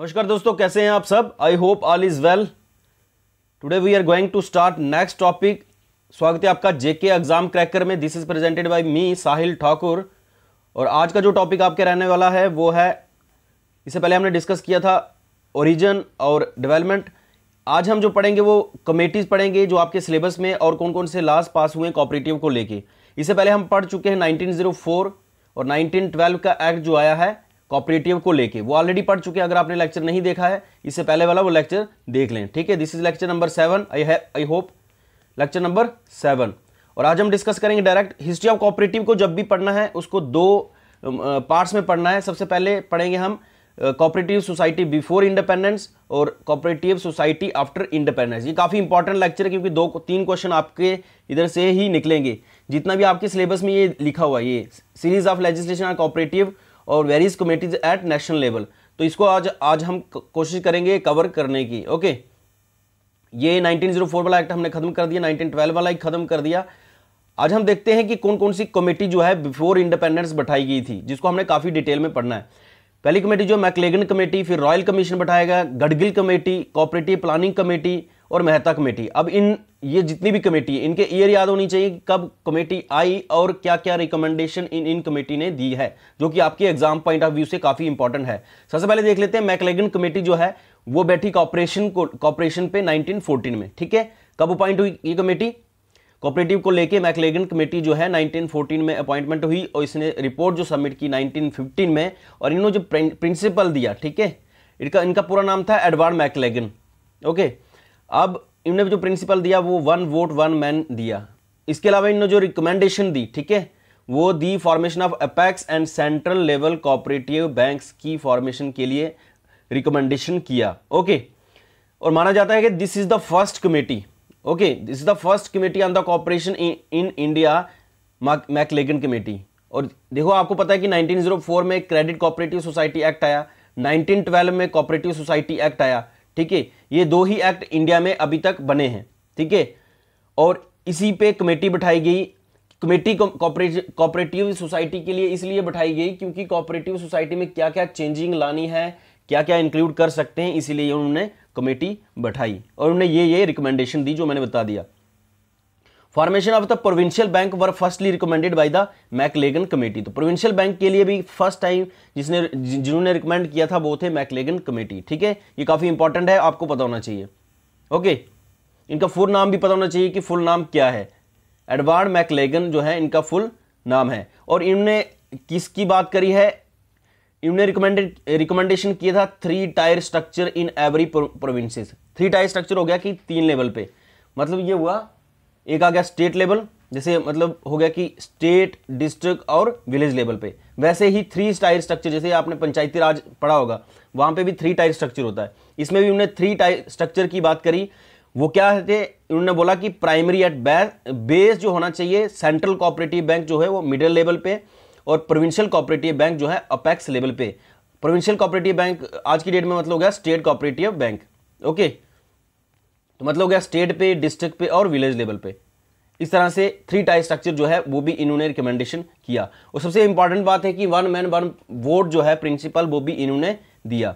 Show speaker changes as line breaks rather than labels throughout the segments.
नमस्कार दोस्तों कैसे हैं आप सब I hope all is well today we are going to start next topic स्वागत है आपका जेके एग्जाम क्रैकर में this is presented by me Sahil Thakur और आज का जो टॉपिक आपके रहने वाला है वो है इससे पहले हमने डिस्कस किया था ओरिजन और डेवलपमेंट आज हम जो पढ़ेंगे वो कमेटीज़ पढ़ेंगे जो आपके सिलेबस में और कौन कौन से लास्ट पास हुए कॉपरेटिव को लेके इससे पहले हम पढ़ चुके हैं 1904 और 1912 का एक्ट जो आया है कॉपरेटिव को लेके वो ऑलरेडी पढ़ चुके हैं अगर आपने लेक्चर नहीं देखा है इससे पहले वाला वो लेक्चर देख लें ठीक है this is lecture number seven आई है I hope lecture number seven और आज हम डिस्कस करेंगे डायरेक्ट हिस्ट्री ऑफ कॉपरेटिव को जब भी पढ़ना है उसको दो पार्ट्स में पढ़ना है सबसे पहले पढ़ेंगे हम कॉपरेटिव सोसाइटी बिफोर इंडिपेंडेंस और कॉपरेटिव सोसाइटी आफ्टर इंडिपेंडेंस ये काफ़ी इंपॉर्टेंट लेक्चर है क्योंकि दो तीन क्वेश्चन आपके इधर से ही निकलेंगे जितना भी आपके सिलेबस में ये लिखा हुआ ये series of legislation on cooperative और various committees at national level तो इसको आज आज हम कोशिश करेंगे कवर करने की ओके ये 1904 वाला एक्ट हमने खत्म कर दिया 1912 वाला ही खत्म कर दिया आज हम देखते हैं कि कौन कौन सी कमेटी जो है बिफोर इंडिपेंडेंस बैठाई गई थी जिसको हमने काफ़ी डिटेल में पढ़ना है पहली कमेटी जो मैकलेगन कमेटी फिर रॉयल कमीशन बैठाया गया Gadgil committee cooperative planning committee और मेहता कमेटी अब इन ये जितनी भी कमेटी है इनके ईयर याद होनी चाहिए कब कमेटी आई और क्या क्या रिकमेंडेशन इन इन कमेटी ने दी है जो कि आपके एग्जाम पॉइंट ऑफ व्यू से काफ़ी इंपॉर्टेंट है सबसे पहले देख लेते हैं मैकलेगन कमेटी जो है वो बैठी कॉपरेशन कॉपरेशन पे 1914 में ठीक है कब अपॉइंट हुई ये कमेटी कॉपरेटिव को लेके मैकलेगन कमेटी जो है 1914 में अपॉइंटमेंट हुई और इसने रिपोर्ट जो सबमिट की 1915 में और इन्होंने जो प्रिंसिपल दिया ठीक है इनका इनका पूरा नाम था एडवार्ड मैकलेगन ओके अब इन्होंने जो प्रिंसिपल दिया वो वन वोट वन मैन दिया इसके अलावा इन्होंने जो रिकमेंडेशन दी ठीक है वो the formation of apex and central level cooperative banks की फॉर्मेशन के लिए रिकमेंडेशन किया ओके और माना जाता है कि this is the first committee okay this is the first committee on the cooperation in India Maclagan committee और देखो आपको पता है कि 1904 में क्रेडिट कोऑपरेटिव सोसाइटी एक्ट आया 1912 में कोऑपरेटिव सोसाइटी एक्ट आया ठीक है ये दो ही एक्ट इंडिया में अभी तक बने हैं ठीक है और इसी पे कमेटी बैठाई गई कमेटी कॉपरेटिव सोसाइटी के लिए इसलिए बैठाई गई क्योंकि कॉपरेटिव सोसाइटी में क्या क्या चेंजिंग लानी है क्या क्या इंक्लूड कर सकते हैं इसीलिए उन्होंने कमेटी बैठाई और उन्होंने ये ये रिकमेंडेशन दी जो मैंने बता दिया formation of the provincial bank were firstly recommended by the Maclagan committee तो प्रोविंशियल बैंक के लिए भी फर्स्ट टाइम जिसने जिन्होंने रिकमेंड किया था वो थे मैकलेगन कमेटी ठीक है ये काफ़ी इंपॉर्टेंट है आपको पता होना चाहिए ओके इनका फुल नाम भी पता होना चाहिए कि फुल नाम क्या है एडवार्ड मैकलेगन जो है इनका फुल नाम है और इनने किसकी बात करी है इन्होंने रिकमेंडेड रिकमेंडेशन किया था three tier structure in every provinces three tier structure हो गया कि तीन लेवल पे मतलब ये हुआ एक आ गया स्टेट लेवल जैसे मतलब हो गया कि स्टेट डिस्ट्रिक्ट और विलेज लेवल पे वैसे ही थ्री टायर स्ट्रक्चर जैसे आपने पंचायती राज पढ़ा होगा वहां पे भी थ्री टायर स्ट्रक्चर होता है इसमें भी हमने थ्री टायर स्ट्रक्चर की बात करी वो क्या थे उन्होंने बोला कि प्राइमरी एट बेस जो होना चाहिए सेंट्रल कोऑपरेटिव बैंक जो है वो मिडिल लेवल पे और प्रोविंशियल कोऑपरेटिव बैंक जो है अपेक्स लेवल पे प्रोविंशियल कोऑपरेटिव बैंक आज की डेट में मतलब हो गया स्टेट कोऑपरेटिव बैंक ओके तो मतलब हो गया स्टेट पे डिस्ट्रिक्ट पे और विलेज लेवल पे इस तरह से थ्री टाई स्ट्रक्चर जो है वो भी इन्होंने रिकमेंडेशन किया और सबसे इंपॉर्टेंट बात है कि वन मैन वन वोट जो है प्रिंसिपल वो भी इन्होंने दिया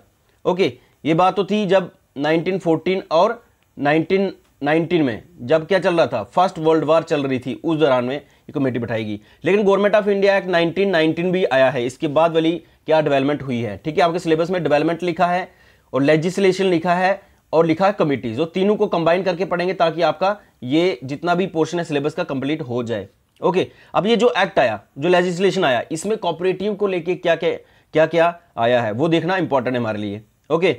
ओके ये बात तो थी जब 1914 और 1919 में जब क्या चल रहा था फर्स्ट वर्ल्ड वॉर चल रही थी उस दौरान में ये कमेटी बैठाएगी लेकिन government of India act nineteen भी आया है इसके बाद वाली क्या डेवलपमेंट हुई है ठीक है आपके सिलेबस में डेवलपमेंट लिखा है और लेजिस्लेशन लिखा है और लिखा है कमिटीज जो तो तीनों को कंबाइन करके पढ़ेंगे ताकि आपका ये जितना भी पोर्शन है सिलेबस का कंप्लीट हो जाए ओके अब ये जो एक्ट आया जो लेजिस्लेशन आया इसमें कॉपरेटिव को लेके क्या क्या क्या क्या आया है वो देखना इंपॉर्टेंट है हमारे लिए ओके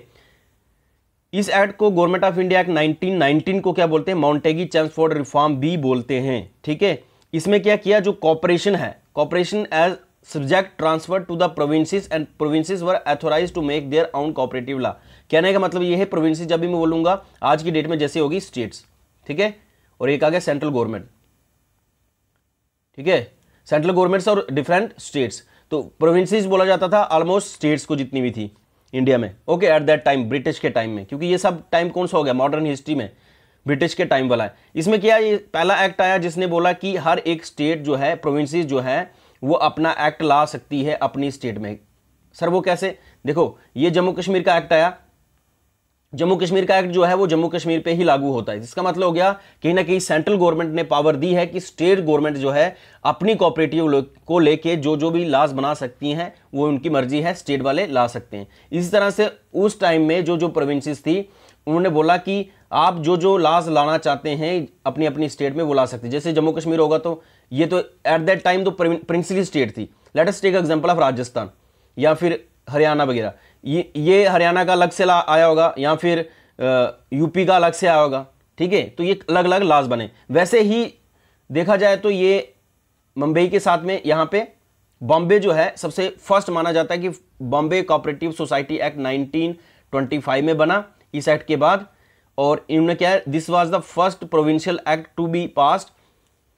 इस एक्ट को government of India act nineteen को क्या बोलते हैं माउंटेगी चैंसफोर्ड रिफॉर्म भी बोलते हैं ठीक है इसमें क्या किया जो कॉपरेशन है cooperation as subject transfer to the provinces and provinces were authorised to make their own cooperative law कहने का मतलब ये है प्रोविंसेस जब भी मैं बोलूंगा आज की डेट में जैसे होगी स्टेट्स ठीक है और एक आ गया सेंट्रल गवर्नमेंट ठीक है सेंट्रल गवर्नमेंट्स और डिफरेंट स्टेट्स तो प्रोविंसेस बोला जाता था ऑलमोस्ट स्टेट्स को जितनी भी थी इंडिया में okay at that time British के टाइम में क्योंकि ये सब टाइम कौन सा हो गया मॉडर्न हिस्ट्री में ब्रिटिश के टाइम वाला है इसमें क्या ये पहला एक्ट आया जिसने बोला कि हर एक स्टेट जो है प्रोविंसेस जो है वो अपना एक्ट ला सकती है अपनी स्टेट में सर वो कैसे देखो ये जम्मू कश्मीर का एक्ट आया जम्मू कश्मीर का एक्ट जो है वो जम्मू कश्मीर पे ही लागू होता है जिसका मतलब हो गया कहीं ना कहीं सेंट्रल गवर्नमेंट ने पावर दी है कि स्टेट गवर्नमेंट जो है अपनी कोऑपरेटिव को लेके जो जो भी लाज बना सकती हैं वो उनकी मर्जी है स्टेट वाले ला सकते हैं इसी तरह से उस टाइम में जो जो प्रोविंसेस थी उन्होंने बोला कि आप जो जो लाज लाना चाहते हैं अपनी अपनी स्टेट में वो ला सकते हैं जैसे जम्मू कश्मीर होगा तो ये तो एट दैट टाइम तो प्रिंसली स्टेट थी let us take example of Rajasthan या फिर हरियाणा वगैरह ये ये हरियाणा का अलग से आया होगा या फिर यूपी का अलग से आया होगा ठीक है तो ये अलग अलग लाज बने वैसे ही देखा जाए तो ये मुंबई के साथ में यहाँ पे बॉम्बे जो है सबसे फर्स्ट माना जाता है कि Bombay cooperative society act nineteen में बना इस एक्ट के बाद और इन्होंने क्या है this was the first provincial act to be passed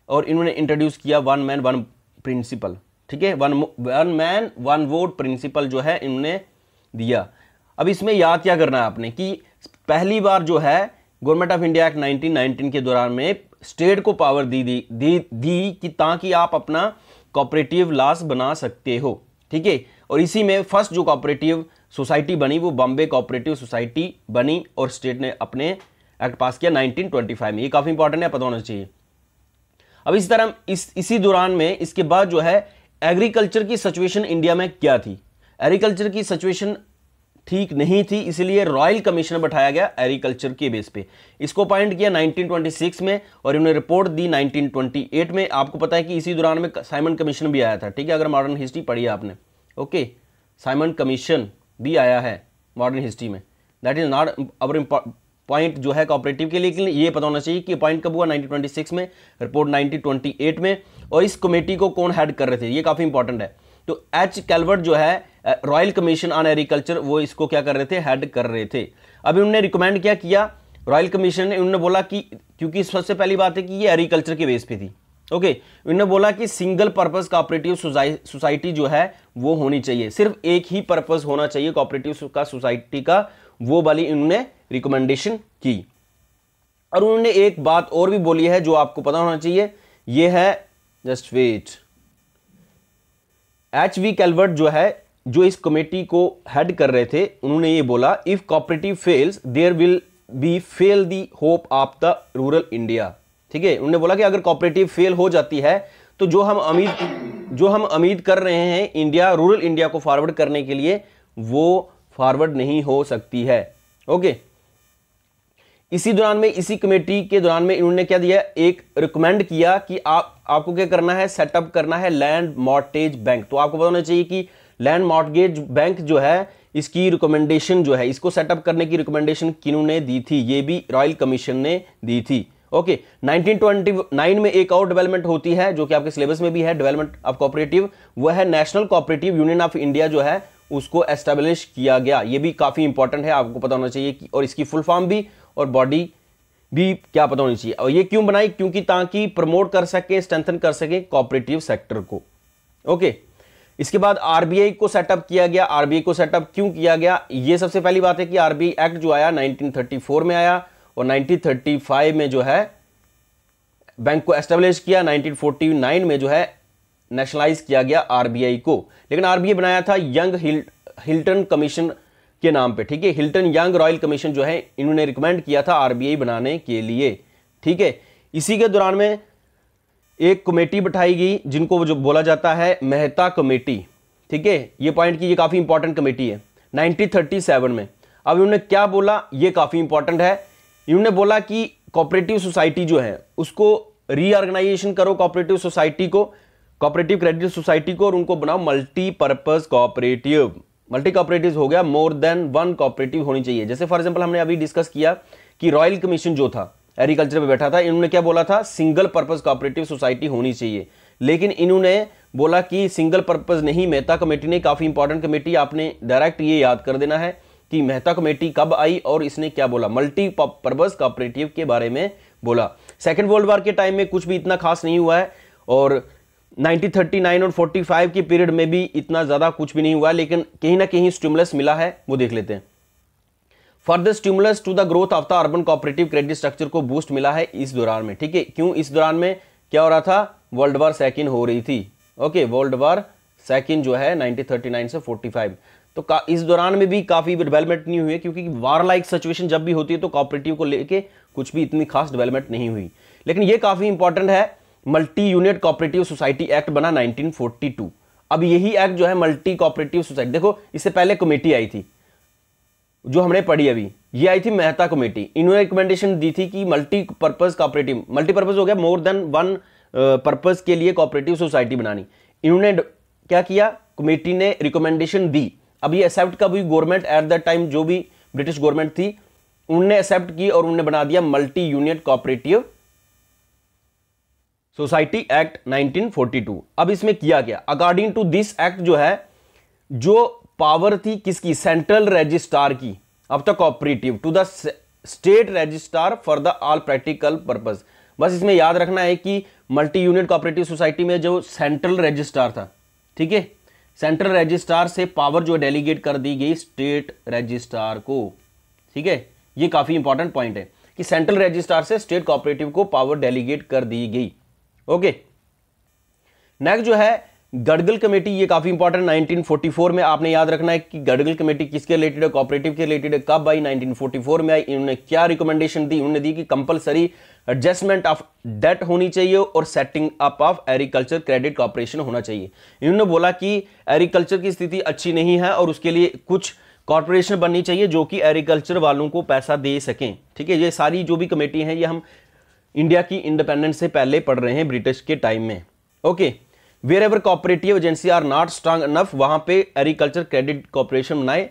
और इन्होंने इंट्रोड्यूस किया वन मैन वन प्रिंसिपल ठीक है one one man one vote principle जो है इन्होंने दिया अब इसमें याद क्या करना है आपने कि पहली बार जो है गवर्नमेंट ऑफ इंडिया एक्ट 1919 के दौरान में स्टेट को पावर दी दी दी, दी कि ताकि आप अपना कॉपरेटिव लॉस बना सकते हो ठीक है और इसी में फर्स्ट जो कॉपरेटिव सोसाइटी बनी वो बॉम्बे कॉपरेटिव सोसाइटी बनी और स्टेट ने अपने एक्ट पास किया 1925 में ये काफ़ी इंपॉर्टेंट है पता होना चाहिए अब इसी तरह इस इसी दौरान में इसके बाद जो है एग्रीकल्चर की सिचुएशन इंडिया में क्या थी एग्रीकल्चर की सिचुएशन ठीक नहीं थी इसलिए रॉयल कमीशन बैठाया गया एग्रीकल्चर के बेस पे इसको अपॉइंट किया 1926 में और इन्होंने रिपोर्ट दी 1928 में आपको पता है कि इसी दौरान में साइमन कमीशन भी आया था ठीक है अगर मॉडर्न हिस्ट्री पढ़ी आपने ओके साइमन कमीशन भी आया है मॉडर्न हिस्ट्री में that is not our point जो है कॉपरेटिव के लिए ये पता होना चाहिए कि पॉइंट कब हुआ 1926 में रिपोर्ट 1928 में और इस कमेटी को कौन हेड कर रहे थे ये काफ़ी इंपॉर्टेंट है तो एच कैलवर्ट जो है रॉयल कमीशन ऑन एग्रीकल्चर वो इसको क्या कर रहे थे हेड कर रहे थे अभी उन्होंने रिकमेंड क्या किया रॉयल कमीशन ने उन्होंने बोला कि क्योंकि सबसे पहली बात है कि ये एग्रीकल्चर के बेस पे थी ओके okay, उन्होंने बोला कि सिंगल पर्पस कॉपरेटिव सोसाइटी जो है वो होनी चाहिए सिर्फ एक ही पर्पस होना चाहिए कॉपरेटिव का सोसाइटी का वो वाली इन्होंने रिकमेंडेशन की और उन्होंने एक बात और भी बोली है जो आपको पता होना चाहिए ये है just wait H V Calvert जो है जो इस कमेटी को हेड कर रहे थे उन्होंने ये बोला if cooperative fails there will be fail the hope of the rural India ठीक है उन्होंने बोला कि अगर कॉपरेटिव फेल हो जाती है तो जो हम उम्मीद जो हम उम्मीद कर रहे हैं इंडिया रूरल इंडिया को फॉरवर्ड करने के लिए वो फॉरवर्ड नहीं हो सकती है ओके इसी दौरान में इसी कमेटी के दौरान में इन्होंने क्या दिया एक रिकमेंड किया कि आप आपको क्या करना है सेटअप करना है लैंड मॉर्टेज बैंक तो आपको पता होना चाहिए कि लैंड मॉर्टगेज बैंक जो है इसकी रिकमेंडेशन जो है इसको सेटअप करने की रिकमेंडेशन किन्हों ने दी थी ये भी रॉयल कमीशन ने दी थी ओके okay, 1929 में एक और डेवलपमेंट होती है जो कि आपके सिलेबस में भी है डेवलपमेंट ऑफ कॉपरेटिव वह है national cooperative union of India जो है उसको एस्टेब्लिश किया गया ये भी काफ़ी इंपॉर्टेंट है आपको पता होना चाहिए कि और इसकी फुल फॉर्म भी और बॉडी भी क्या पता होनी चाहिए और ये क्यों बनाई क्योंकि ताकि प्रमोट कर सकें स्ट्रेंथन कर सकें कॉपरेटिव सेक्टर को ओके इसके बाद आरबीआई को सेटअप किया गया आरबीआई को सेटअप क्यों किया गया ये सबसे पहली बात है कि आरबीआई एक्ट जो आया 1934 में आया और 1935 में जो है बैंक को एस्टेब्लिश किया 1949 में जो है नेशनलाइज किया गया आरबीआई को लेकिन आरबीआई बनाया था यंग हिल्टन कमीशन के नाम पे ठीक है हिल्टन यंग रॉयल कमीशन जो है इन्होंने रिकमेंड किया था आरबीआई बनाने के लिए ठीक है इसी के दौरान में एक कमेटी बैठाई गई जिनको जो बोला जाता है मेहता कमेटी ठीक है ये पॉइंट की ये काफ़ी इंपॉर्टेंट कमेटी है 1937 में अब इन्होंने क्या बोला ये काफ़ी इंपॉर्टेंट है इन्होंने बोला कि कॉपरेटिव सोसाइटी जो है उसको रीऑर्गेनाइजेशन करो कॉपरेटिव सोसाइटी को कॉपरेटिव क्रेडिट सोसाइटी को और उनको बनाओ मल्टीपर्पज कॉपरेटिव मल्टी कॉपरेटिव हो गया मोर देन वन कॉपरेटिव होनी चाहिए जैसे फॉर एग्जाम्पल हमने अभी डिस्कस किया कि रॉयल कमीशन जो था एग्रीकल्चर पे बैठा था इन्होंने क्या बोला था सिंगल पर्पज कॉपरेटिव सोसाइटी होनी चाहिए लेकिन इन्होंने बोला कि सिंगल पर्पज नहीं मेहता कमेटी ने काफ़ी इंपॉर्टेंट कमेटी आपने डायरेक्ट ये याद कर देना है कि मेहता कमेटी कब आई और इसने क्या बोला मल्टी पर्पज कॉपरेटिव के बारे में बोला सेकेंड वर्ल्ड वार के टाइम में कुछ भी इतना खास नहीं हुआ है और 1939 और 45 के पीरियड में भी इतना ज़्यादा कुछ भी नहीं हुआ लेकिन कहीं ना कहीं स्टिमुलस मिला है वो देख लेते हैं further stimulus to the growth of the urban cooperative credit structure को बूस्ट मिला है इस दौरान में ठीक है क्यों इस दौरान में क्या हो रहा था वर्ल्ड वार सेकेंड हो रही थी ओके वर्ल्ड वार सेकेंड जो है नाइनटीन से फोर्टी तो का, इस दौरान में भी काफ़ी डेवलपमेंट नहीं हुई है क्योंकि वार लाइक सिचुएशन जब भी होती है तो कॉपरेटिव को लेके कुछ भी इतनी खास डेवलपमेंट नहीं हुई लेकिन ये काफ़ी इंपॉर्टेंट है multi unit cooperative society act बना 1942 अब यही एक्ट जो है मल्टी कॉपरेटिव सोसाइटी देखो इससे पहले कमेटी आई थी जो हमने पढ़ी अभी ये आई थी मेहता कमेटी इन्होंने रिकमेंडेशन दी थी कि मल्टी पर्पज कॉपरेटिव मल्टीपर्पज हो गया मोर देन वन पर्पज के लिए कॉपरेटिव सोसाइटी बनानी इन्होंने क्या किया कमेटी ने रिकमेंडेशन दी अब ये एक्सेप्ट का भी गवर्नमेंट एट द टाइम जो भी ब्रिटिश गवर्नमेंट थी उनने एक्सेप्ट की और उन्होंने बना दिया multi unit cooperative society act 1942 अब इसमें किया गया अकॉर्डिंग टू दिस एक्ट जो है जो पावर थी किसकी सेंट्रल रजिस्ट्रार की अब तक operative to the state registrar for the all practical purpose बस इसमें याद रखना है कि मल्टी यूनिट कोऑपरेटिव सोसाइटी में जो सेंट्रल रजिस्ट्रार था ठीक है सेंट्रल रजिस्ट्रार से पावर जो डेलीगेट कर दी गई स्टेट रजिस्ट्रार को ठीक है ये काफ़ी इंपॉर्टेंट पॉइंट है कि सेंट्रल रजिस्ट्रार से स्टेट कोऑपरेटिव को पावर डेलीगेट कर दी गई ओके नेक्स्ट जो है गडगल कमेटी ये काफी इंपॉर्टेंट 1944 में आपने याद रखना है कि गडगल कमेटी किसके रिलेटेड है कॉपरेटिव के रिलेटेड है कब आई 1944 में आई इन्होंने क्या रिकमेंडेशन दी उन्होंने दी कि कंपलसरी एडजस्टमेंट ऑफ डेट होनी चाहिए और setting up of agriculture credit cooperation होना चाहिए इन्होंने बोला कि एग्रीकल्चर की स्थिति अच्छी नहीं है और उसके लिए कुछ कॉरपोरेशन बननी चाहिए जो कि एग्रीकल्चर वालों को पैसा दे सकें ठीक है ये सारी जो भी कमेटी है ये हम इंडिया की इंडिपेंडेंस से पहले पढ़ रहे हैं ब्रिटिश के टाइम में okay wherever cooperative agency are not strong enough वहाँ पे एग्रीकल्चर क्रेडिट कॉपरेशन बनाए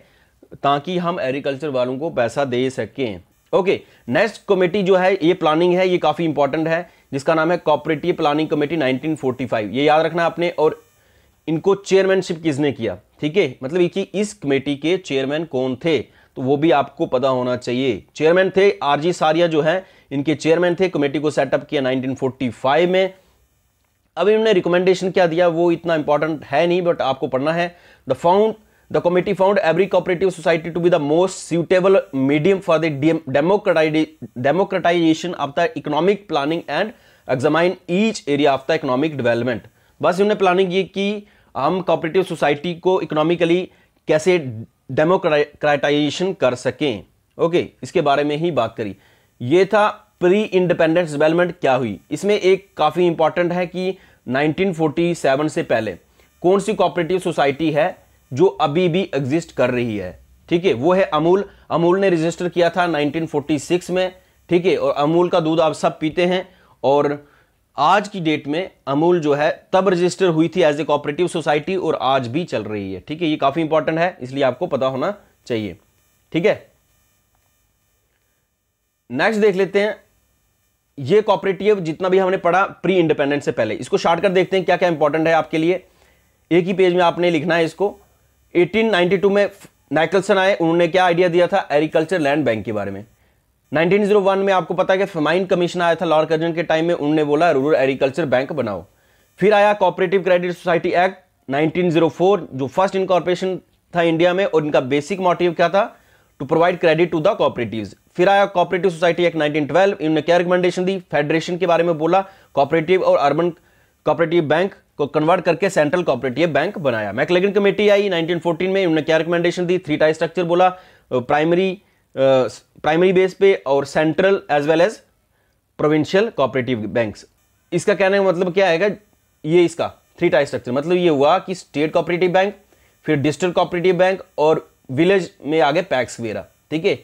ताकि हम एग्रीकल्चर वालों को पैसा दे सकें ओके नेक्स्ट कमेटी जो है ये प्लानिंग है ये काफ़ी इंपॉर्टेंट है जिसका नाम है कॉपरेटिव प्लानिंग कमेटी 1945 ये याद रखना आपने और इनको चेयरमैनशिप किसने किया ठीक है मतलब कि इस कमेटी के चेयरमैन कौन थे तो वो भी आपको पता होना चाहिए चेयरमैन थे आरजी सारिया जो है इनके चेयरमैन थे कमेटी को सेटअप किया 1945 में अब इन्होंने रिकमेंडेशन क्या दिया वो इतना इंपॉर्टेंट है नहीं बट आपको पढ़ना है the found the committee found every cooperative society to be the most suitable medium for the democratisation of the economic planning and examine each area of the economic development बस इन्होंने planning ये कि हम cooperative society को economically कैसे democratisation कर सकें okay इसके बारे में ही बात करी ये था प्री इंडिपेंडेंस डेवलपमेंट क्या हुई इसमें एक काफ़ी इंपॉर्टेंट है कि 1947 से पहले कौन सी कॉपरेटिव सोसाइटी है जो अभी भी एग्जिस्ट कर रही है ठीक है वो है अमूल अमूल ने रजिस्टर किया था 1946 में ठीक है और अमूल का दूध आप सब पीते हैं और आज की डेट में अमूल जो है तब रजिस्टर हुई थी एज ए कॉपरेटिव सोसाइटी और आज भी चल रही है ठीक है ये काफी इंपॉर्टेंट है इसलिए आपको पता होना चाहिए ठीक है नेक्स्ट देख लेते हैं ये कॉपरेटिव जितना भी हमने पढ़ा प्री इंडिपेंडेंट से पहले इसको शार्ट कर देखते हैं क्या क्या इंपॉर्टेंट है आपके लिए एक ही पेज में आपने लिखना है इसको 1892 में नाइकलसन आए उन्होंने क्या आइडिया दिया था एग्रीकल्चर लैंड बैंक के बारे में 1901 में आपको पता है कि फेमाइन कमीशन आया था लॉर्ड कर्जन के टाइम में उन्होंने बोला रूरल एग्रीकल्चर बैंक बनाओ फिर आया कॉपरेटिव क्रेडिट सोसाइटी एक्ट 1904 जो फर्स्ट इनकॉर्पोरेशन था इंडिया में और इनका बेसिक मोटिव क्या था to provide credit to the cooperative फिर आया कॉपरेटिव सोसाइटी एक्ट नाइनटीन इन्होंने क्या रिकमेंडेशन दी फेडरेशन के बारे में बोला कॉपरेटिव और अर्बन कॉपरेटिव बैंक को कन्वर्ट करके सेंट्रल कॉपरेटिव बैंक बनाया मैकलेगन कमेटी आई नाइनटीन में इन्होंने क्या रिकमेंडेशन दी थ्री टाइप स्ट्रक्चर बोला प्राइमरी प्राइमरी बेस पे और central as well as provincial cooperative banks इसका कहने का मतलब क्या आएगा ये इसका थ्री टाइप स्ट्रक्चर मतलब ये हुआ कि स्टेट कोऑपरेटिव बैंक फिर डिस्ट्रिक्ट कोऑपरेटिव बैंक और विलेज में आगे पैक्स वगैरह ठीक है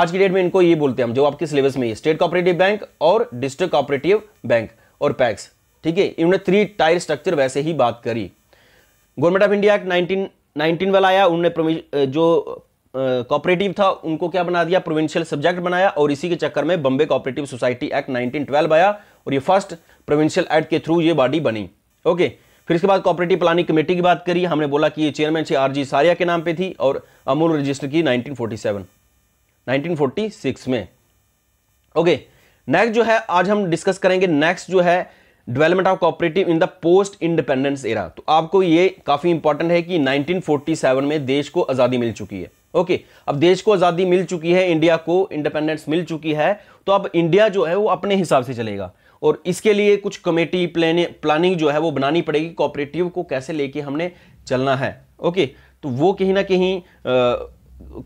आज की डेट में इनको ये बोलते हैं हम जो आपके सिलेबस में स्टेट कोऑपरेटिव बैंक और डिस्ट्रिक्ट कोऑपरेटिव बैंक और पैक्स ठीक है इन्होंने थ्री टायर स्ट्रक्चर वैसे ही बात करी government of India act nineteen 19 वाला आया उन्होंने जो कॉपरेटिव था उनको क्या बना दिया प्रोविंशियल सब्जेक्ट बनाया और इसी के चक्कर में Bombay cooperative society act twelve आया और ये फर्स्ट प्रोविंशियल एक्ट के थ्रू ये बॉडी बनी ओके फिर इसके बाद कॉपरेटिव प्लानिंग कमेटी की बात करी हमने बोला कि ये चेयरमैन थी आर जी सारिया के नाम पर थी और अमूल रजिस्टर की 1947 1946 में ओके नेक्स्ट जो है आज हम डिस्कस करेंगे नेक्स्ट जो है development of cooperative in the post independence era तो आपको ये काफ़ी इंपॉर्टेंट है कि 1947 में देश को आज़ादी मिल चुकी है ओके अब देश को आज़ादी मिल चुकी है इंडिया को इंडिपेंडेंस मिल चुकी है तो अब इंडिया जो है वो अपने हिसाब से चलेगा और इसके लिए कुछ कमेटी प्लानिंग जो है वो बनानी पड़ेगी कॉपरेटिव को कैसे लेके हमने चलना है ओके तो वो कहीं ना कहीं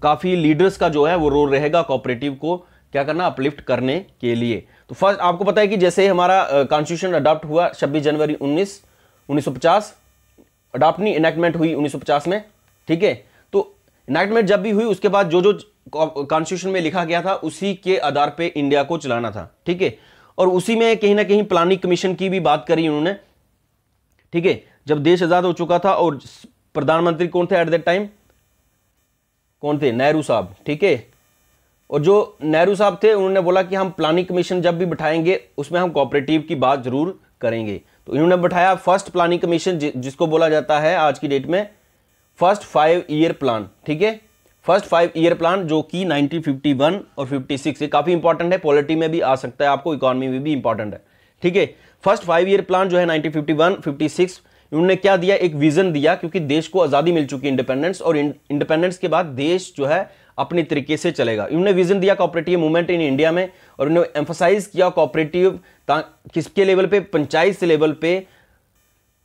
काफ़ी लीडर्स का जो है वो रोल रहेगा कॉपरेटिव को क्या करना अपलिफ्ट करने के लिए तो फर्स्ट आपको पता है कि जैसे हमारा कॉन्स्टिट्यूशन अडॉप्ट हुआ छब्बीस जनवरी उन्नीस उन्नीस सौ अडॉप्ट नहीं एनेक्टमेंट हुई पचास में ठीक है नाइटमेयर जब भी हुई उसके बाद जो जो कॉन्स्टिट्यूशन में लिखा गया था उसी के आधार पे इंडिया को चलाना था ठीक है और उसी में कहीं ना कहीं प्लानिंग कमीशन की भी बात करी उन्होंने ठीक है जब देश आज़ाद हो चुका था और प्रधानमंत्री कौन थे एट दैट टाइम कौन थे नेहरू साहब ठीक है और जो नेहरू साहब थे उन्होंने बोला कि हम प्लानिंग कमीशन जब भी बिठाएंगे उसमें हम कॉपरेटिव की बात जरूर करेंगे तो इन्होंने बैठाया फर्स्ट प्लानिंग कमीशन जिसको बोला जाता है आज की डेट में फर्स्ट फाइव ईयर प्लान ठीक है फर्स्ट फाइव ईयर प्लान जो कि 1951 और 56 ये काफ़ी इंपॉर्टेंट है पॉलिटी में भी आ सकता है आपको इकोनॉमी में भी इंपॉर्टेंट है ठीक है फर्स्ट फाइव ईयर प्लान जो है 1951 56 उन्होंने क्या दिया एक विजन दिया क्योंकि देश को आज़ादी मिल चुकी इंडिपेंडेंस और इंडिपेंडेंस के बाद देश जो है अपने तरीके से चलेगा इन्होंने विजन दिया कॉपरेटिव मूवमेंट इन इंडिया में और उन्होंने एम्फोसाइज किया कॉपरेटिव किसके लेवल पे पंचायत लेवल पे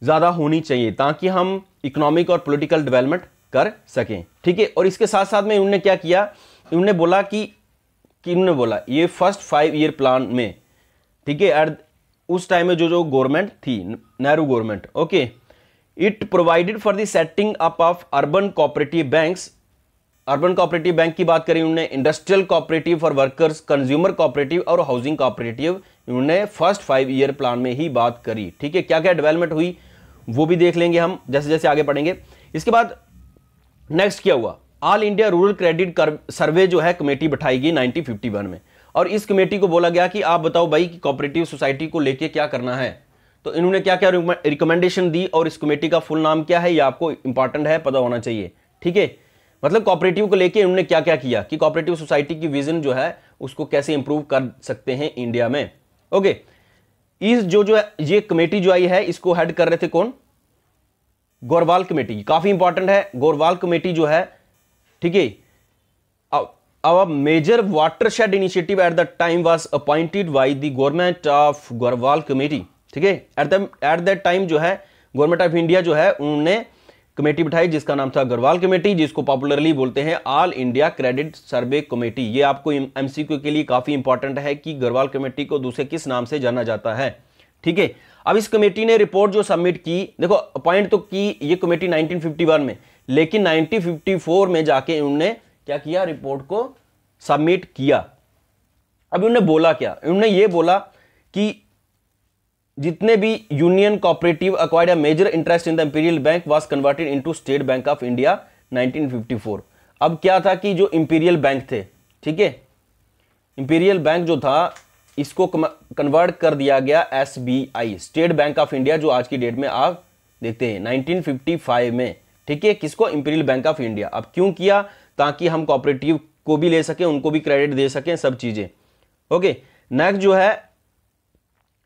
ज़्यादा होनी चाहिए ताकि हम इकोनॉमिक और पॉलिटिकल डेवलपमेंट कर सकें ठीक है और इसके साथ साथ में उन्होंने क्या किया उन्होंने बोला कि कि उन्होंने बोला ये फर्स्ट फाइव ईयर प्लान में ठीक है एट उस टाइम में जो जो गवर्नमेंट थी Nehru government okay it provided for the setting up of urban cooperative banks urban cooperative bank की बात करें उन्होंने industrial cooperative for workers consumer cooperative और हाउसिंग कोऑपरेटिव उन्होंने फर्स्ट फाइव ईयर प्लान में ही बात करी ठीक है क्या क्या डेवलपमेंट हुई वो भी देख लेंगे हम जैसे जैसे आगे पढ़ेंगे इसके बाद नेक्स्ट क्या हुआ all India rural credit survey जो है कमेटी बैठाई गई नाइनटीन में और इस कमेटी को बोला गया कि आप बताओ भाई कि कॉपरेटिव सोसाइटी को लेके क्या करना है तो इन्होंने क्या क्या रिकमेंडेशन दी और इस कमेटी का फुल नाम क्या है ये आपको इंपॉर्टेंट है पता होना चाहिए ठीक है मतलब कॉपरेटिव को लेके इन्होंने क्या क्या किया कि कॉपरेटिव सोसाइटी की विजन जो है उसको कैसे इंप्रूव कर सकते हैं इंडिया में ओके okay. इस जो जो ये कमेटी जो आई है इसको हेड कर रहे थे कौन गोरवाल कमेटी काफ़ी इंपॉर्टेंट है गोरवाल कमेटी जो है ठीक है अब अब major watershed initiative at the time was appointed by the government of Gorwala committee ठीक है at the at that time जो है गवर्नमेंट ऑफ इंडिया जो है उन्होंने कमेटी बिठाई जिसका नाम था अग्रवाल कमेटी जिसको पॉपुलरली बोलते हैं all India credit survey committee ये आपको एमसीक्यू के लिए काफ़ी इंपॉर्टेंट है कि अग्रवाल कमेटी को दूसरे किस नाम से जाना जाता है ठीक है अब इस कमेटी ने रिपोर्ट जो सबमिट की देखो अपॉइंट तो की ये कमेटी 1951 में लेकिन 1954 में जाके उन्होंने क्या किया रिपोर्ट को सबमिट किया अब उन्होंने बोला क्या उन्होंने ये बोला कि जितने भी union cooperative acquired major interest in the imperial bank was converted into state bank of India 1954 अब क्या था कि जो इंपीरियल बैंक थे ठीक है इंपीरियल बैंक जो था इसको कन्वर्ट कर दिया गया आई स्टेट बैंक ऑफ इंडिया जो आज की डेट में आप देखते हैं 1955 में ठीक है किसको इंपीरियल बैंक ऑफ इंडिया अब क्यों किया ताकि हम कॉपरेटिव को भी ले सकें उनको भी क्रेडिट दे सकें सब चीज़ें ओके नेक्स्ट जो है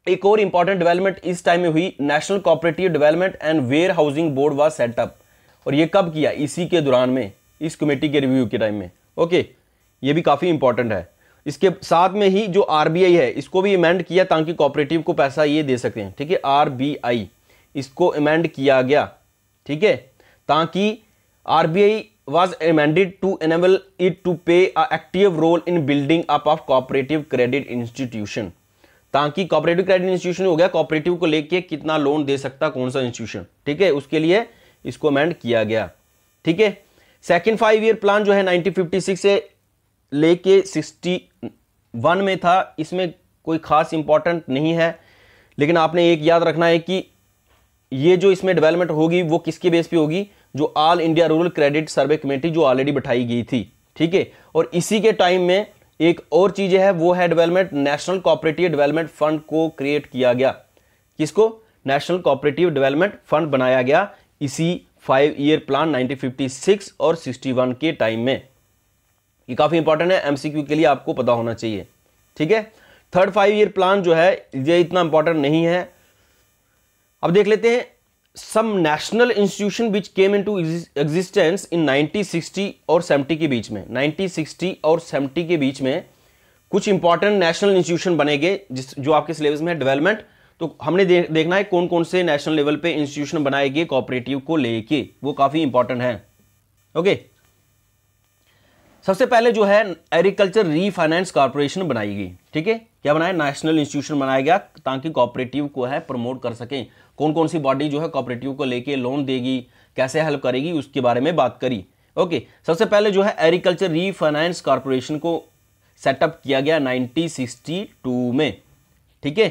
एक और इंपॉर्टेंट डेवलपमेंट इस टाइम में हुई national cooperative development and warehousing board was set up और ये कब किया इसी के दौरान में इस कमेटी के रिव्यू के टाइम में ओके ये भी काफ़ी इंपॉर्टेंट है इसके साथ में ही जो आर है इसको भी अमेंड किया ताकि कॉपरेटिव को पैसा ये दे सकते हैं ठीक है आर इसको अमेंड किया गया ठीक है ताकि R B I was amended to enable it to play active role in building up of cooperative credit institution ताकि कॉपरेटिव क्रेडिट इंस्टीट्यूशन हो गया कॉपरेटिव को लेके कितना लोन दे सकता कौन सा इंस्टीट्यूशन ठीक है उसके लिए इसको अमेंड किया गया ठीक है सेकेंड फाइव ईयर प्लान जो है 1956 से लेके 61 में था इसमें कोई खास इंपॉर्टेंट नहीं है लेकिन आपने एक याद रखना है कि ये जो इसमें डेवलपमेंट होगी वो किसके बेस पे होगी जो all India rural credit survey committee जो ऑलरेडी बैठाई गई थी ठीक है और इसी के टाइम में एक और चीज़ है वो है development national cooperative development fund को क्रिएट किया गया किसको नेशनल कॉपरेटिव डेवलपमेंट फंड बनाया गया इसी फाइव ईयर प्लान 1956 और 61 के टाइम में ये काफ़ी इंपॉर्टेंट है एमसीक्यू के लिए आपको पता होना चाहिए ठीक है थर्ड फाइव ईयर प्लान जो है ये इतना इंपॉर्टेंट नहीं है अब देख लेते हैं some national institution which came into existence in 1960 और 70 के बीच में 1960 और 70 के बीच में कुछ इंपॉर्टेंट नेशनल इंस्टीट्यूशन बनेंगे जिस जो आपके सिलेबस में है डेवलपमेंट तो हमने दे, देखना है कौन कौन से नेशनल लेवल पे इंस्टीट्यूशन बनाए गए कॉपरेटिव को लेके वो काफ़ी इंपॉर्टेंट है ओके सबसे पहले जो है एग्रीकल्चर रीफाइनेंस कॉरपोरेशन बनाई गई ठीक है क्या बनाया नेशनल इंस्टीट्यूशन बनाया गया ताकि कॉपरेटिव को है प्रमोट कर सकें कौन कौन सी बॉडी जो है कॉपरेटिव को लेके लोन देगी कैसे हेल्प करेगी उसके बारे में बात करी ओके सबसे पहले जो है एग्रीकल्चर रीफाइनेंस कॉरपोरेशन को सेटअप किया गया 1962 में ठीक है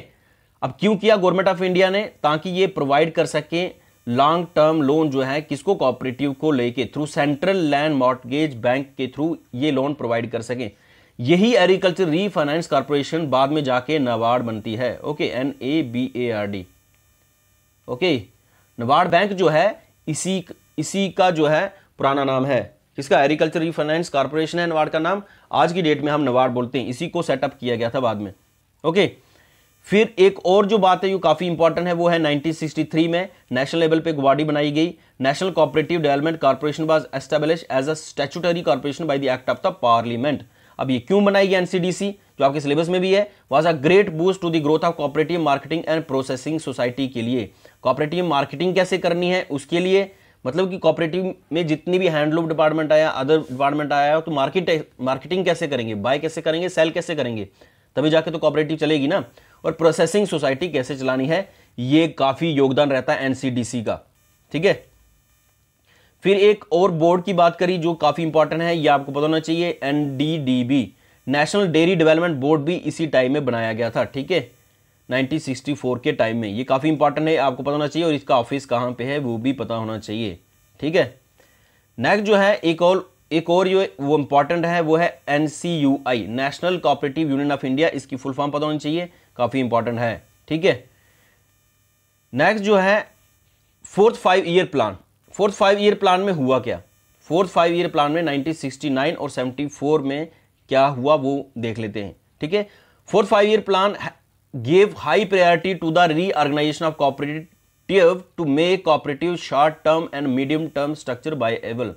अब क्यों किया गवर्नमेंट ऑफ इंडिया ने ताकि ये प्रोवाइड कर सके लॉन्ग टर्म लोन जो है किसको कॉपरेटिव को लेके through central land mortgage bank के थ्रू ये लोन प्रोवाइड कर सके यही एग्रीकल्चर रीफाइनेंस कॉरपोरेशन बाद में जाके नाबार्ड बनती है okay N A B A R D okay NABARD bank जो है इसी इसी का जो है पुराना नाम है किसका एग्रीकल्चर फाइनेंस कॉर्पोरेशन है नबार्ड का नाम आज की डेट में हम नबार्ड बोलते हैं इसी को सेटअप किया गया था बाद में ओके फिर एक और जो बात है जो काफ़ी इंपॉर्टेंट है वो है 1963 में नेशनल लेवल पे गुवाहाटी बनाई गई national cooperative development corporation was establish as a statutory corporation by the act of the parliament अब ये क्यों बनाएगी एनसीडीसी जो आपके सिलेबस में भी है was a great boost to the growth of cooperative marketing and processing society के लिए कॉपरेटिव मार्केटिंग कैसे करनी है उसके लिए मतलब कि कॉपरेटिव में जितनी भी हैंडलूम डिपार्टमेंट आया अदर डिपार्टमेंट आया तो मार्केट मार्केटिंग कैसे करेंगे बाय कैसे करेंगे सेल कैसे करेंगे तभी जाके तो कॉपरेटिव चलेगी ना और प्रोसेसिंग सोसाइटी कैसे चलानी है ये काफ़ी योगदान रहता है एनसीडीसी का ठीक है फिर एक और बोर्ड की बात करी जो काफ़ी इंपॉर्टेंट है ये आपको पता होना चाहिए NDDB national dairy development board भी इसी टाइम में बनाया गया था ठीक है 1964 के टाइम में ये काफ़ी इंपॉर्टेंट है आपको पता होना चाहिए और इसका ऑफिस कहाँ पे है वो भी पता होना चाहिए ठीक है नेक्स्ट जो है एक और एक और जो वो इंपॉर्टेंट है वो है an national cooperative union of India इसकी फुल फॉर्म पता होनी चाहिए काफ़ी इंपॉर्टेंट है ठीक है नेक्स्ट जो है fourth five year plan fourth five year plan में हुआ क्या फोर्थ फाइव ईयर प्लान में 1969 और 74 में क्या हुआ वो देख लेते हैं ठीक है fourth five year plan gave high priority to the reorganisation of cooperative to make cooperative short term and medium term structure viable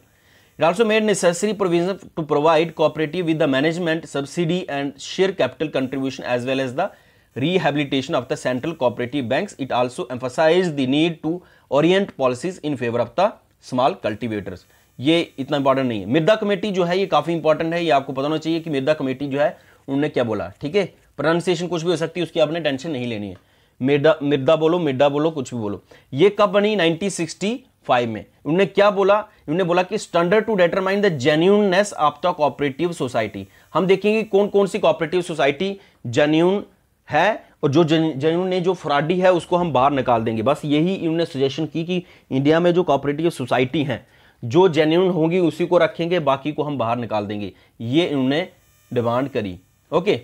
it also made necessary provision to provide cooperative with the management subsidy and share capital contribution as well as the rehabilitation of the central cooperative bank it also emphasise the need to orient policies in favour of the small cultivators ये इतना important नहीं है मृदा committee जो है ये काफ़ी important है ये आपको पता होना चाहिए कि मृदा कमेटी जो है उन्होंने क्या बोला ठीक है प्रोनाउंसिएशन कुछ भी हो सकती है उसकी आपने टेंशन नहीं लेनी है मृदा मृदा बोलो मृदा बोलो कुछ भी बोलो ये कब बनी नाइनटीन में उन्होंने क्या बोला उन्होंने बोला कि standard to determine the genuineness of the cooperative society हम देखेंगे कौन कौन सी कॉपरेटिव सोसाइटी जेन्यून है और जो ने जो फ्रॉडी है उसको हम बाहर निकाल देंगे बस यही इन्होंने सजेशन की कि इंडिया में जो कॉपरेटिव सोसाइटी हैं जो जेन्यून होंगी उसी को रखेंगे बाकी को हम बाहर निकाल देंगे ये इन्होंने डिमांड करी ओके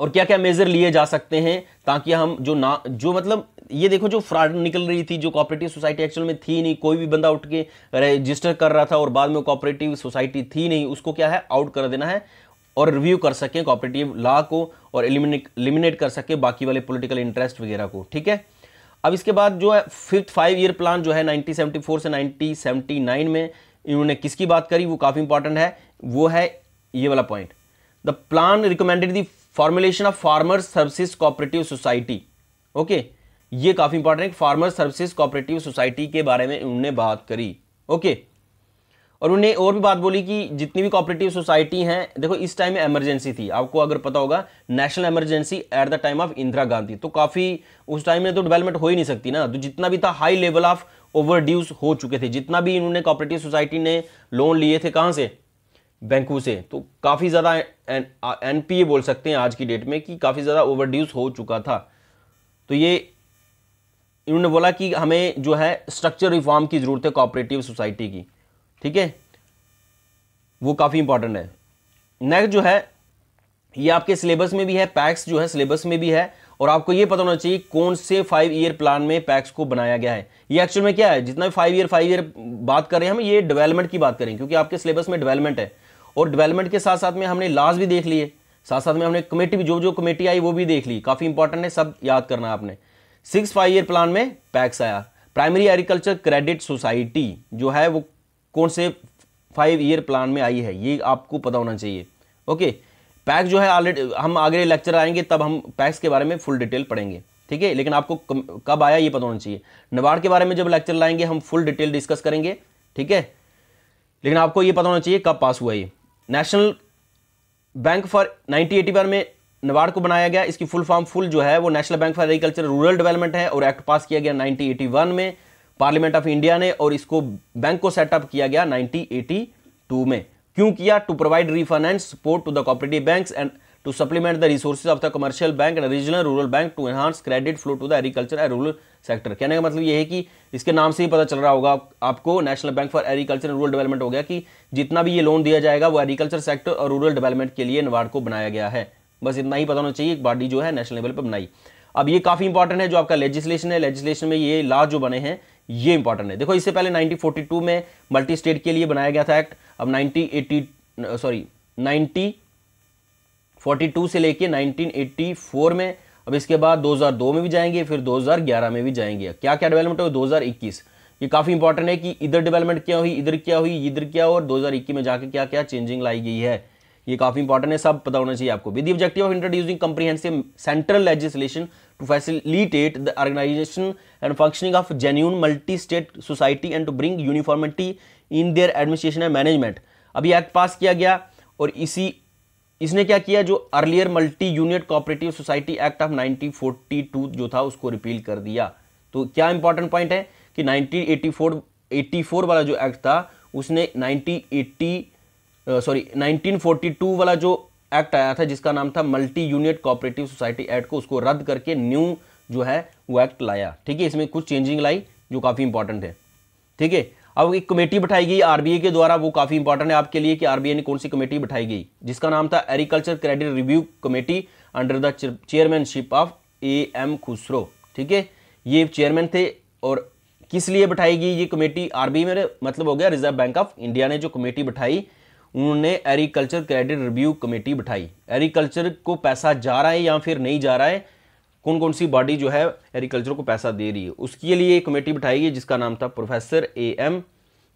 और क्या क्या मेजर लिए जा सकते हैं ताकि हम जो ना जो मतलब ये देखो जो फ्रॉड निकल रही थी जो कॉपरेटिव सोसाइटी एक्चुअल में थी नहीं कोई भी बंदा उठ के रजिस्टर कर रहा था और बाद में कॉपरेटिव सोसाइटी थी नहीं उसको क्या है आउट कर देना है और रिव्यू कर सकें कॉपरेटिव लॉ को और एलिमिनेट कर सकें बाकी वाले पॉलिटिकल इंटरेस्ट वगैरह को ठीक है अब इसके बाद जो है फिफ्थ फाइव ईयर प्लान जो है 1974 से 1979 में इन्होंने किसकी बात करी वो काफ़ी इंपॉर्टेंट है वो है ये वाला point the plan recommended the formulation of farmer services cooperative society okay ये काफ़ी इंपॉर्टेंट है फार्मर सर्विसेज कॉपरेटिव सोसाइटी के बारे में उन्होंने बात करी ओके okay. और उन्हें और भी बात बोली कि जितनी भी कॉपरेटिव सोसाइटी हैं देखो इस टाइम में इमरजेंसी थी आपको अगर पता होगा national emergency at the time of Indira Gandhi तो काफ़ी उस टाइम में तो डेवलपमेंट हो ही नहीं सकती ना तो जितना भी था हाई लेवल ऑफ ओवर हो चुके थे जितना भी इन्होंने कॉपरेटिव सोसाइटी ने लोन लिए थे कहाँ से बैंकों से तो काफ़ी ज़्यादा एन पी बोल सकते हैं आज की डेट में कि काफ़ी ज़्यादा ओवर हो चुका था तो ये इन्होंने बोला कि हमें जो है स्ट्रक्चर रिफॉर्म की ज़रूरत है कॉपरेटिव सोसाइटी की ठीक है वो काफ़ी इंपॉर्टेंट है नेक्स्ट जो है ये आपके सिलेबस में भी है पैक्स जो है सिलेबस में भी है और आपको ये पता होना चाहिए कौन से फाइव ईयर प्लान में पैक्स को बनाया गया है ये एक्चुअल में क्या है जितना भी फाइव ईयर फाइव ईयर बात कर रहे हैं हम ये डेवलपमेंट की बात करें क्योंकि आपके सिलेबस में डेवलपमेंट है और डेवलपमेंट के साथ साथ में हमने लास्ट भी देख लिए साथ साथ में हमने कमेटी भी जो जो कमेटी आई वो भी देख ली काफ़ी इंपॉर्टेंट है सब याद करना आपने सिक्स फाइव ईयर प्लान में पैक्स आया प्राइमरी एग्रीकल्चर क्रेडिट सोसाइटी जो है वो कौन से फाइव ईयर प्लान में आई है ये आपको पता होना चाहिए ओके पैक्स जो है ऑलरेडी हम आगे लेक्चर आएंगे तब हम पैक्स के बारे में फुल डिटेल पढ़ेंगे ठीक है लेकिन आपको कब आया ये पता होना चाहिए नबार्ड के बारे में जब लेक्चर लाएंगे हम फुल डिटेल डिस्कस करेंगे ठीक है लेकिन आपको ये पता होना चाहिए कब पास हुआ ये national bank for nineteen eighty में नबार्ड को बनाया गया इसकी फुल फॉर्म फुल जो है वो national bank for agriculture rural development है और एक्ट पास किया गया नाइनटीन में पार्लियामेंट ऑफ इंडिया ने और इसको बैंक को सेटअप किया गया 1982 में क्यों किया to provide refinance support to the cooperative bank and to supplement the resources of the commercial bank and regional rural bank to enhance credit flow to the agriculture and rural sector कहने का मतलब यह है कि इसके नाम से ही पता चल रहा होगा आपको national bank for agriculture and rural development हो गया कि जितना भी ये लोन दिया जाएगा वो एग्रीकल्चर सेक्टर और रूरल डेवलपमेंट के लिए नवाड को बनाया गया है बस इतना ही पता होना चाहिए बॉडी जो है नेशनल लेवल पर बनाई अब ये काफ़ी इंपॉर्टेंट है जो आपका लेजिस्लेशन है लेजिस्लेशन में ये लॉ जो बने हैं ये इंपॉर्टेंट है देखो इससे पहले 1942 में मल्टी स्टेट के लिए बनाया गया था एक्ट अब 1980 सॉरी 1942 से लेके 1984 में अब इसके बाद 2002 में भी जाएंगे फिर 2011 में भी जाएंगे क्या क्या डेवलपमेंट हुई 2021 ये काफ़ी इंपॉर्टेंट है कि इधर डेवलपमेंट क्या हुई इधर क्या हुई इधर क्या और दो में जाके क्या क्या चेंजिंग लाई गई है ये काफ़ी इंपॉर्टेंट है सब पता होना चाहिए आपको with objective of introducing comprehensive central legislation to facilitate the organisation and functioning of genuine multi state society and to bring uniformity in their administration and management अभी एक्ट पास किया गया और इसी इसने क्या किया जो earlier multi unit cooperative society act of 1942 जो था उसको रिपील कर दिया तो क्या इंपॉर्टेंट पॉइंट है कि 1984 84 वाला जो एक्ट था उसने 1980 सॉरी 1942 वाला जो एक्ट आया था जिसका नाम था multi unit cooperative society act को उसको रद्द करके न्यू जो है वो एक्ट लाया ठीक है इसमें कुछ चेंजिंग लाई जो काफ़ी इंपॉर्टेंट है ठीक है अब एक कमेटी बैठाई गई आरबीआई के द्वारा वो काफ़ी इंपॉर्टेंट है आपके लिए कि आरबीआई ने कौन सी कमेटी बैठाई गई जिसका नाम था agriculture credit review committee under the chairmanship of A M Khusro ठीक है ये चेयरमैन थे और किस लिए बैठाई गई ये कमेटी आरबीआई में मतलब हो गया रिजर्व बैंक ऑफ इंडिया ने जो कमेटी बैठाई उन्होंने एग्रीकल्चर क्रेडिट रिव्यू कमेटी बिठाई एग्रीकल्चर को पैसा जा रहा है या फिर नहीं जा रहा है कौन कौन सी बॉडी जो है एग्रीकल्चर को पैसा दे रही है उसके लिए कमेटी बिठाई गई जिसका नाम था प्रोफेसर ए एम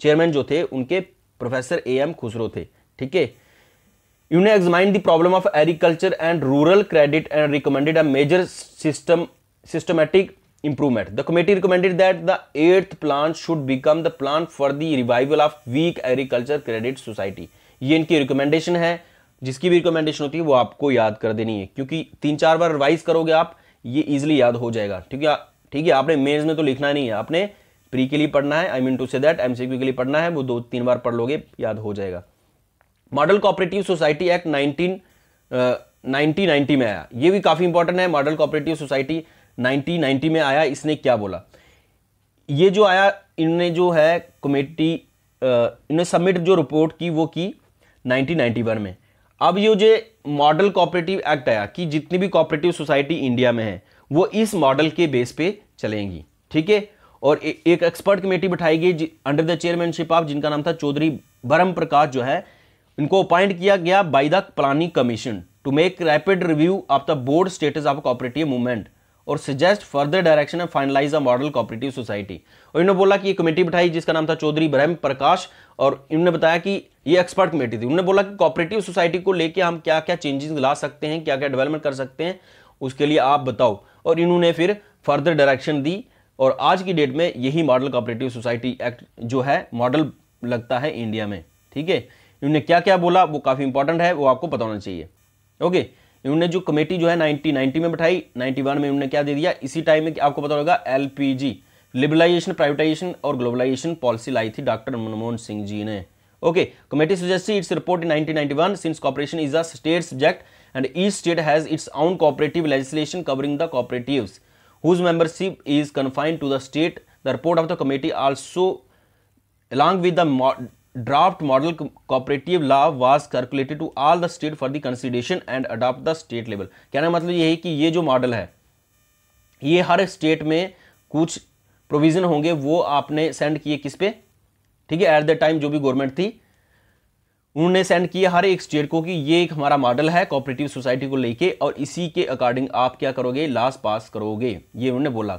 चेयरमैन जो थे उनके प्रोफेसर ए एम खुसरो थे ठीक है इन्होंने examine the problem of agriculture and rural credit and recommended a major system systematic improvement the committee recommended that the eighth plan should become the plan for the revival of weak agriculture credit society ये इनकी recommendation है जिसकी भी recommendation होती है वो आपको याद कर देनी है क्योंकि तीन चार बार रिवाइज करोगे आप ये इजिली याद हो जाएगा ठीक है ठीक है आपने मेन्स में तो लिखना नहीं है आपने प्री के लिए पढ़ना है I mean to say that M के लिए पढ़ना है वो दो तीन बार पढ़ लोगे याद हो जाएगा model cooperative society act nineteen nineteen ninety में आया ये भी काफ़ी इंपॉर्टेंट है model cooperative society nineteen ninety में आया इसने क्या बोला ये जो आया इन्होंने जो है कमेटी इन्होंने सबमिट जो रिपोर्ट की वो की 1991 में अब ये जो मॉडल कॉपरेटिव एक्ट आया कि जितनी भी कॉपरेटिव सोसाइटी इंडिया में है वो इस मॉडल के बेस पे चलेंगी ठीक है और ए, एक एक्सपर्ट कमेटी बैठाई गई अंडर द चेयरमैनशिप ऑफ जिनका नाम था चौधरी भरम प्रकाश जो है इनको अपॉइंट किया गया by the planning commission to make rapid review of the board status of cooperative movement और suggest further direction and finalise a model cooperative society और इन्होंने बोला कि ये कमेटी बिठाई जिसका नाम था चौधरी ब्रह्म प्रकाश और इन्होंने बताया कि ये एक्सपर्ट कमेटी थी उन्होंने बोला कि कॉपरेटिव सोसाइटी को लेकर हम क्या क्या चेंजेस ला सकते हैं क्या क्या डेवलपमेंट कर सकते हैं उसके लिए आप बताओ और इन्होंने फिर फर्दर डायरेक्शन दी और आज की डेट में यही मॉडल कॉपरेटिव सोसाइटी एक्ट जो है मॉडल लगता है इंडिया में ठीक है इन्होंने क्या क्या बोला वो काफ़ी इंपॉर्टेंट है वो आपको पता होना चाहिए ओके okay. इन्होंने जो कमेटी जो है 90 90 में बैठाई 91 में इन्होंने क्या दे दिया इसी टाइम में आपको पता होगा एलपीजी लिबरलाइजेशन प्राइवेटाइजेशन और ग्लोबलाइजेशन पॉलिसी लाई थी डॉक्टर मनमोहन सिंह जी ने okay committee suggest its report in 1991 since cooperation is a state subject and each state has its own cooperative legislation covering the cooperative whose membership is confined to the state the report of the committee also along with the draft model cooperative law was calculated to all the state for the consideration and adopt the state level कहने का मतलब यही है कि ये जो model है ये हर स्टेट में कुछ प्रोविज़न होंगे वो आपने सेंड किए किस पे ठीक है एट द टाइम जो भी गवर्नमेंट थी उन्होंने सेंड किया हर एक स्टेट को कि ये एक हमारा मॉडल है कॉपरेटिव सोसाइटी को लेके और इसी के अकॉर्डिंग आप क्या करोगे लास्ट पास करोगे ये उन्होंने बोला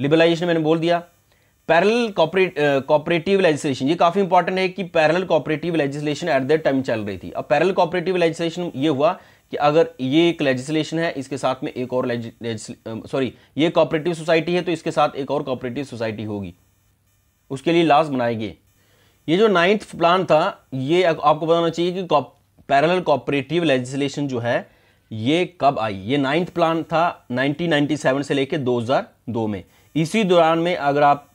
लिबलाइजेशन मैंने बोल दिया पैरल कॉपरेटिव लेजिस्लेशन ये काफ़ी इंपॉर्टेंट है कि parallel cooperative legislation at that time चल रही थी अब पैरल कॉपरेटिव लेजिस्लेशन ये हुआ कि अगर ये एक लेजिस्लेशन है इसके साथ में एक और सॉरी um, ये कॉपरेटिव सोसाइटी है तो इसके साथ एक और कॉपरेटिव सोसाइटी होगी उसके लिए लाज बनाए गए ये जो नाइन्थ प्लान था ये आपको बताना चाहिए कि पैरल कॉपरेटिव लेजिस्लेशन जो है ये कब आई ये नाइन्थ प्लान था 1997 से लेकर 2002 में इसी दौरान में अगर आप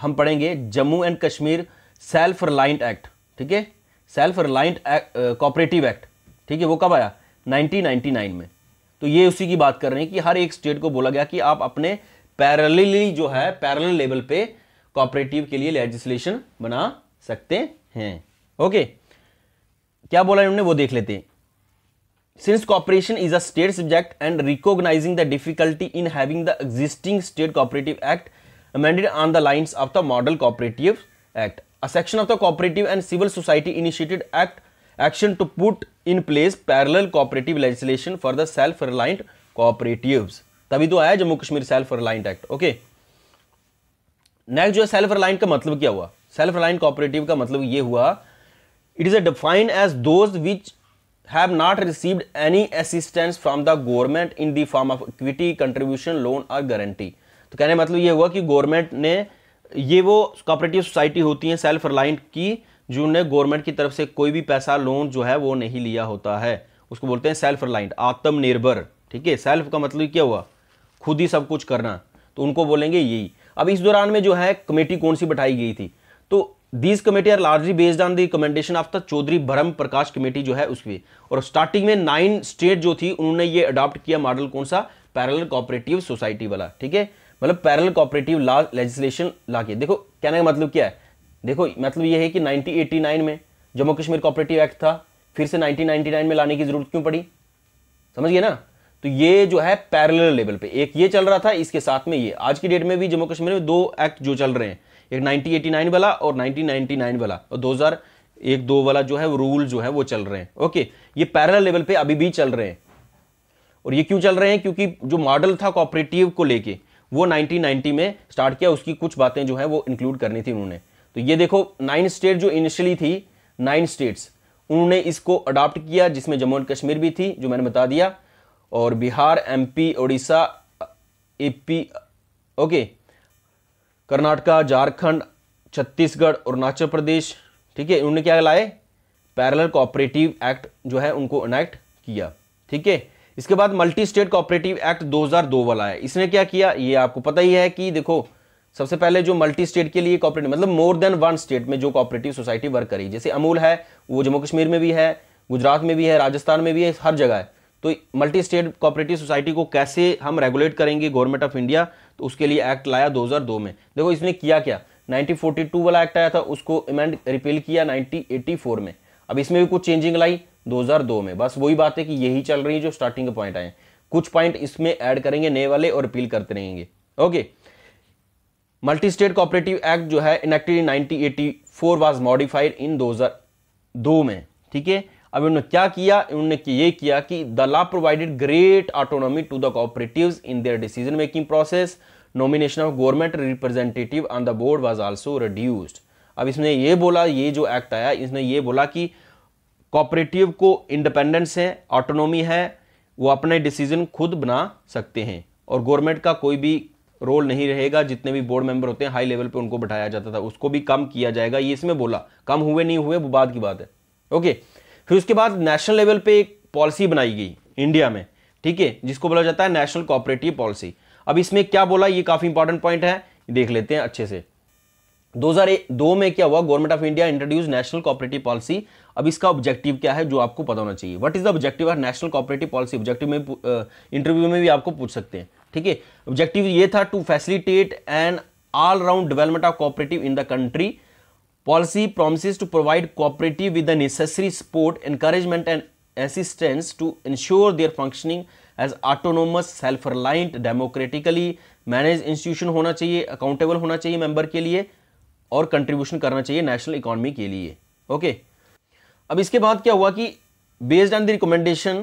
हम पढ़ेंगे Jammu and Kashmir self reliant act ठीक है सेल्फ रिलायंट कॉपरेटिव एक्ट ठीक है वो कब आया 1999 में तो ये उसी की बात कर रहे हैं कि हर एक स्टेट को बोला गया कि आप अपने पैरेलली जो है पैरल लेवल पे कॉपरेटिव के लिए लेजिस्लेशन बना सकते हैं ओके क्या बोला इन्होंने वो देख लेते हैं since cooperation is a state subject and recognising the difficulty in having the existing state cooperative act amended on the lines of the Model Cooperative Act. A section of the Cooperative and Civil Society initiated act action to put in place parallel cooperative legislation for the self-reliant cooperatives. tabhi to aaya jammu kashmir self reliant act okay next jo self reliant ka matlab kya hua self reliant cooperative ka matlab ye hua it is a defined as those which have not received any assistance from the government in the form of equity contribution loan or guarantee तो कहने मतलब ये हुआ कि government ने ये वो cooperative society होती हैं सेल्फ रिलायंट की जिन्होंने गवर्नमेंट की तरफ से कोई भी पैसा लोन जो है वो नहीं लिया होता है उसको बोलते हैं सेल्फ रिलायंट आत्मनिर्भर ठीक है सेल्फ का मतलब क्या हुआ खुद ही सब कुछ करना तो उनको बोलेंगे यही अब इस दौरान में जो है कमेटी कौन सी बैठाई गई थी तो these committee are largely based on the recommendation of the Chaudhary Brahm Prakash committee जो है उसकी और स्टार्टिंग में नाइन स्टेट जो थी उन्होंने ये अडॉप्ट किया मॉडल कौन सा पैरल कोऑपरेटिव सोसाइटी वाला ठीक है मतलब पैरल कॉपरेटिव लॉ लेजिस्लेशन ला के देखो कहने का मतलब क्या है देखो मतलब ये है कि 1989 में जम्मू कश्मीर कॉपरेटिव एक्ट था फिर से 1999 में लाने की जरूरत क्यों पड़ी समझ गए ना तो ये जो है पैरल लेवल पे एक ये चल रहा था इसके साथ में ये आज की डेट में भी जम्मू कश्मीर में दो एक्ट जो चल रहे हैं एक 1989 वाला और 1999 वाला और 2001 दो वाला जो है रूल जो है वो चल रहे हैं ओके ये पैरल लेवल पे अभी भी चल रहे हैं और ये क्यों चल रहे हैं क्योंकि जो मॉडल था कॉपरेटिव को लेके वो 1990 में स्टार्ट किया उसकी कुछ बातें जो है वो इंक्लूड करनी थी उन्होंने तो ये देखो नाइन स्टेट जो इनिशियली थी नाइन स्टेट्स उन्होंने इसको अडॉप्ट किया जिसमें जम्मू एंड कश्मीर भी थी जो मैंने बता दिया और बिहार एमपी उड़ीसा ए ओके कर्नाटका झारखंड छत्तीसगढ़ अरुणाचल प्रदेश ठीक है उन्होंने क्या लाए पैरल कोऑपरेटिव एक्ट जो है उनको इनेक्ट किया ठीक है इसके बाद मल्टी स्टेट कोऑपरेटिव एक्ट 2002 वाला है इसने क्या किया ये आपको पता ही है कि देखो सबसे पहले जो मल्टी स्टेट के लिए कॉपरेटिव मतलब मोर देन वन स्टेट में जो कॉपरेटिव सोसाइटी वर्क करी जैसे अमूल है वो जम्मू कश्मीर में भी है गुजरात में भी है राजस्थान में भी है हर जगह है तो मल्टी स्टेट कॉपरेटिव सोसाइटी को कैसे हम रेगुलेट करेंगे गवर्नमेंट ऑफ इंडिया तो उसके लिए एक्ट लाया 2002 में देखो इसने किया क्या 1942 वाला एक्ट आया था उसको अमेंड रिपील किया 1984 में अब इसमें भी कुछ चेंजिंग लाई 2002 में बस वही बात है कि यही चल रही है जो स्टार्टिंग पॉइंट आए कुछ पॉइंट इसमें ऐड करेंगे नए वाले और अपील करते रहेंगे okay multi state cooperative act जो है enacted in nineteen eighty four was modified in दो में ठीक है अब उन्होंने क्या किया उन्होंने ये किया कि the law provided great autonomy to the cooperative in their decision making process nomination of government representative on the board was also reduced अब इसने ये बोला ये जो एक्ट आया इसने ये बोला कि कॉपरेटिव को इंडिपेंडेंस है ऑटोनोमी है वो अपने डिसीजन खुद बना सकते हैं और गवर्नमेंट का कोई भी रोल नहीं रहेगा जितने भी बोर्ड मेंबर होते हैं हाई लेवल पे उनको बैठाया जाता था उसको भी कम किया जाएगा ये इसमें बोला कम हुए नहीं हुए वो बाद की बात है ओके फिर उसके बाद नेशनल लेवल पे एक पॉलिसी बनाई गई इंडिया में ठीक है जिसको बोला जाता है नेशनल कॉपरेटिव पॉलिसी अब इसमें क्या बोला ये काफ़ी इंपॉर्टेंट पॉइंट है देख लेते हैं अच्छे से 2002 में क्या हुआ government of India introduce national cooperative policy अब इसका ऑब्जेक्टिव क्या है जो आपको पता होना चाहिए what is the objective of national cooperative policy objective में इंटरव्यू में भी आपको पूछ सकते हैं ठीक है ऑब्जेक्टिव ये था to facilitate and all round development of cooperative in the country policy promise to provide cooperative with necessary support encouragement and assistance to ensure their functioning as autonomous self reliant democratically manage institution होना चाहिए accountable होना चाहिए member के लिए और contribution करना चाहिए national economy के लिए ओके अब इसके बाद क्या हुआ कि based on the recommendation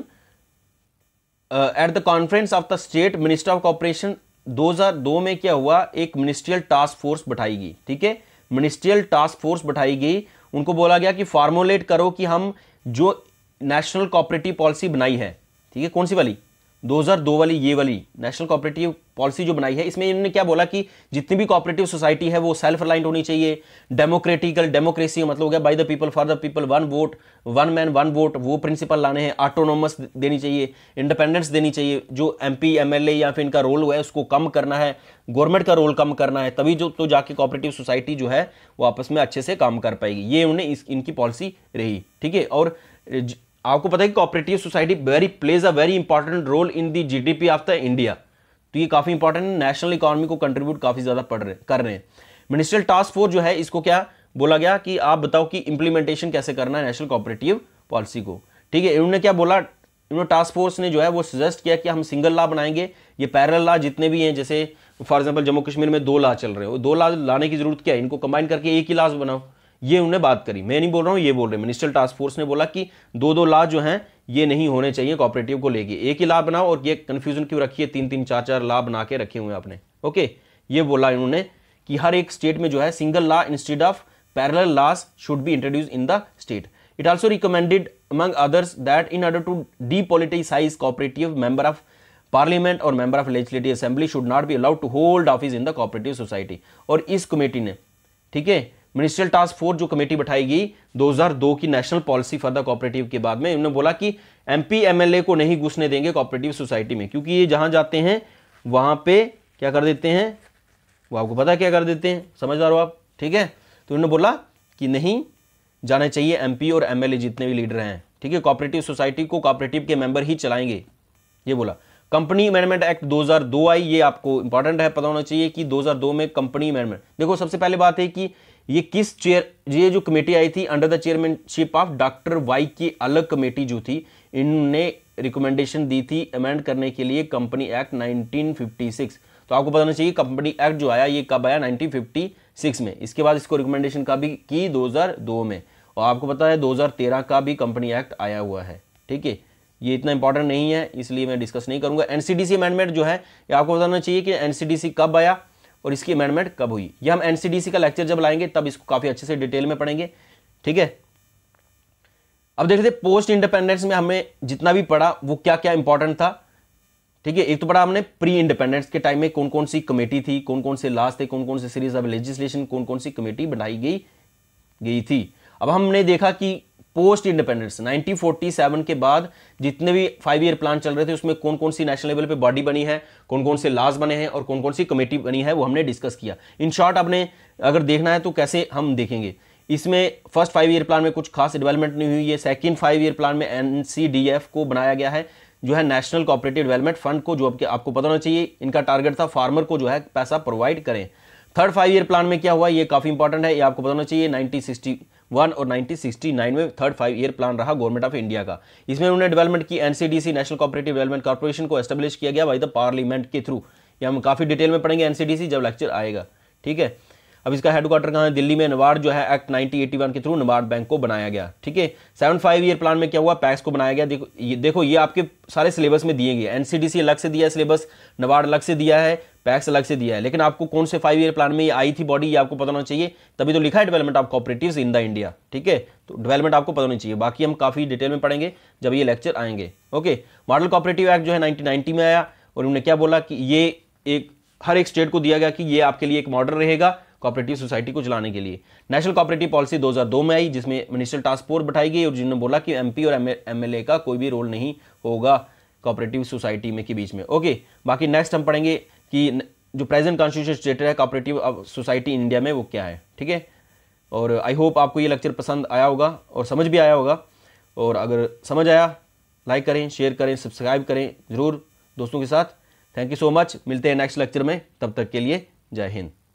at the conference of the state minister of cooperation 2002 में क्या हुआ एक मिनिस्ट्रियल टास्क फोर्स बैठाई गई ठीक है मिनिस्ट्रियल टास्क फोर्स बैठाई गई उनको बोला गया कि फॉर्मुलेट करो कि हम जो नेशनल कॉपरेटिव पॉलिसी बनाई है ठीक है कौन सी वाली 2002 वाली ये वाली नेशनल कॉपरेटिव पॉलिसी जो बनाई है इसमें इन्होंने क्या बोला कि जितनी भी कॉपरेटिव सोसाइटी है वो सेल्फ रिलाइंट होनी चाहिए डेमोक्रेटिकल डेमोक्रेसी का मतलब हो गया by the people for the people one vote one man one vote वो प्रिंसिपल लाने हैं ऑटोनोमस देनी चाहिए इंडिपेंडेंस देनी चाहिए जो एम पी या फिर इनका रोल हुआ है उसको कम करना है गवर्नमेंट का रोल कम करना है तभी जो तो जाके कॉपरेटिव सोसाइटी जो है वो आपस में अच्छे से काम कर पाएगी ये उन्हें इनकी पॉलिसी रही ठीक है और आपको पता है कि cooperative society very plays a very important role in the GDP of the India तो ये काफ़ी इंपॉर्टेंट है नेशनल इकोनॉमी को कंट्रीब्यूट काफ़ी ज़्यादा पढ़ रहे कर रहे हैं मिनिस्ट्रियल टास्क फोर्स जो है इसको क्या बोला गया कि आप बताओ कि इंप्लीमेंटेशन कैसे करना है नेशनल कॉपरेटिव पॉलिसी को ठीक है इन्होंने क्या बोला इन्होंने टास्क फोर्स ने जो है वो सजेस्ट किया कि हम सिंगल लॉ बनाएंगे ये पैरल लॉ जितने भी हैं जैसे फॉर एग्जाम्पल जम्मू कश्मीर में दो लॉ चल रहे हो दो लॉ लाने की जरूरत क्या है इनको कंबाइन करके एक ही लॉ बनाओ ये उन्होंने बात करी मैं नहीं बोल रहा हूँ ये बोल रहे मिनिस्ट्रल टास्क फोर्स ने बोला कि दो दो ला जो है ये नहीं होने चाहिए कॉपरेटिव को लेके एक ही ला बनाओ और ये कन्फ्यूजन क्यों रखिए तीन तीन चार चार ला बना के रखे हुए आपने ओके ये बोला इन्होंने कि हर एक स्टेट में जो है single law instead of parallel laws should be introduce in the state it also recommended among others that in order to depoliticise cooperative member of parliament और member of legislative assembly should not be allowed to hold office in the cooperative society और इस committee ने ठीक है ministerial task force जो committee बैठाएगी 2002 की national policy for the cooperative के बाद में उन्होंने बोला कि एमपी एमएलए को नहीं घुसने देंगे कॉपरेटिव सोसाइटी में क्योंकि ये जहां जाते हैं वहां पे क्या कर देते हैं वो आपको पता क्या कर देते हैं समझदार हो आप ठीक है तो उन्होंने बोला कि नहीं जाना चाहिए एमपी और एमएलए जितने भी लीडर हैं ठीक है कॉपरेटिव सोसाइटी को कॉपरेटिव के मेंबर ही चलाएंगे ये बोला कंपनी अमेंडमेंट एक्ट 2002 आई ये आपको इंपॉर्टेंट है पता होना चाहिए कि 2002 में कंपनी अमेंडमेंट देखो सबसे पहले बात है कि ये किस चेयर ये जो कमेटी आई थी under the chairmanship of doctor Y की अलग कमेटी जो थी इनने रिकमेंडेशन दी थी अमेंड करने के लिए कंपनी एक्ट 1956 तो आपको बताना चाहिए कंपनी एक्ट जो आया ये कब आया 1956 में इसके बाद इसको रिकमेंडेशन का भी की 2002 में और आपको पता है 2013 का भी कंपनी एक्ट आया हुआ है ठीक है ये इतना इंपॉर्टेंट नहीं है इसलिए मैं डिस्कस नहीं करूंगा एनसीडीसी अमेंडमेंट जो है ये आपको बताना चाहिए कि एनसीडीसी कब आया और इसकी अमेंडमेंट कब हुई यह हम एनसीडीसी का लेक्चर जब लाएंगे तब इसको काफ़ी अच्छे से डिटेल में पढ़ेंगे ठीक है अब देखते पोस्ट इंडिपेंडेंस में हमें जितना भी पढ़ा वो क्या क्या इंपॉर्टेंट था ठीक है एक तो पढ़ा हमने प्री इंडिपेंडेंस के टाइम में कौन कौन सी कमेटी थी कौन कौन से लास्ट थे कौन कौन से सीरीज ऑफ लेजिस्लेशन कौन कौन सी कमेटी बनाई गई गई थी अब हमने देखा कि पोस्ट इंडिपेंडेंस 1947 के बाद जितने भी फाइव ईयर प्लान चल रहे थे उसमें कौन कौन सी नेशनल लेवल पे बॉडी बनी है कौन कौन से लाज बने हैं और कौन कौन सी कमेटी बनी है वो हमने डिस्कस किया इन शॉर्ट आपने अगर देखना है तो कैसे हम देखेंगे इसमें फर्स्ट फाइव ईयर प्लान में कुछ खास डेवलपमेंट नहीं हुई है सेकेंड फाइव ईयर प्लान में एन को बनाया गया है जो है नेशनल कोऑपरेटिव डेवलपमेंट फंड को जो आपके आपको पता होना चाहिए इनका टारगेट था फार्मर को जो है पैसा प्रोवाइड करें थर्ड फाइव ईयर प्लान में क्या हुआ ये काफ़ी इंपॉर्टेंट है ये आपको पता होना चाहिए नाइनटीन वन और 1969 में थर्ड फाइव ईयर प्लान रहा गवर्नमेंट ऑफ इंडिया का इसमें उन्होंने डेवलपमेंट की NCDC national cooperative development corporation को एस्टेब्लिश किया गया बाई द पार्लियामेंट के थ्रू ये हम काफ़ी डिटेल में पढ़ेंगे एनसीडीसी जब लेक्चर आएगा ठीक है अब इसका हेडक्वार्टर कहाँ है दिल्ली में नवाड जो है एक्ट 1981 के थ्रू नवाड बैंक को बनाया गया ठीक है सेवन फाइव ईयर प्लान में क्या हुआ पैक्स को बनाया गया देखो ये देखो ये आपके सारे सिलेबस में दिए गए एनसीडीसी अलग से दिया है सिलेबस नवाड अलग से दिया है पैक्स अलग से दिया है लेकिन आपको कौन से फाइव ईयर प्लान में ये आई थी बॉडी ये आपको पता होना चाहिए तभी तो लिखा है development of cooperative in the India ठीक है तो डेवलपमेंट आपको पता होनी चाहिए बाकी हम काफ़ी डिटेल में पढ़ेंगे जब ये लेक्चर आएंगे ओके मॉडल कॉपरेटिव एक्ट जो है नाइनटीन में आया और उन्होंने क्या बोला कि ये एक हर एक स्टेट को दिया गया कि ये आपके लिए एक मॉडल रहेगा कॉपरेटिव सोसाइटी को चलाने के लिए नेशनल कॉपरेटिव पॉलिसी 2002 में आई जिसमें मिनिस्टर टास्क फोर्स बैठाई गई और जिन्होंने बोला कि एमपी और एमएलए का कोई भी रोल नहीं होगा कॉपरेटिव सोसाइटी में के बीच में ओके बाकी नेक्स्ट हम पढ़ेंगे कि जो प्रेजेंट कॉन्स्टिट्यूशन स्टेट है कॉपरेटिव सोसाइटी इंडिया में वो क्या है ठीक है और आई होप आपको ये लेक्चर पसंद आया होगा और समझ भी आया होगा और अगर समझ आया लाइक करें शेयर करें सब्सक्राइब करें ज़रूर दोस्तों के साथ थैंक यू सो मच मिलते हैं नेक्स्ट लेक्चर में तब तक के लिए जय हिंद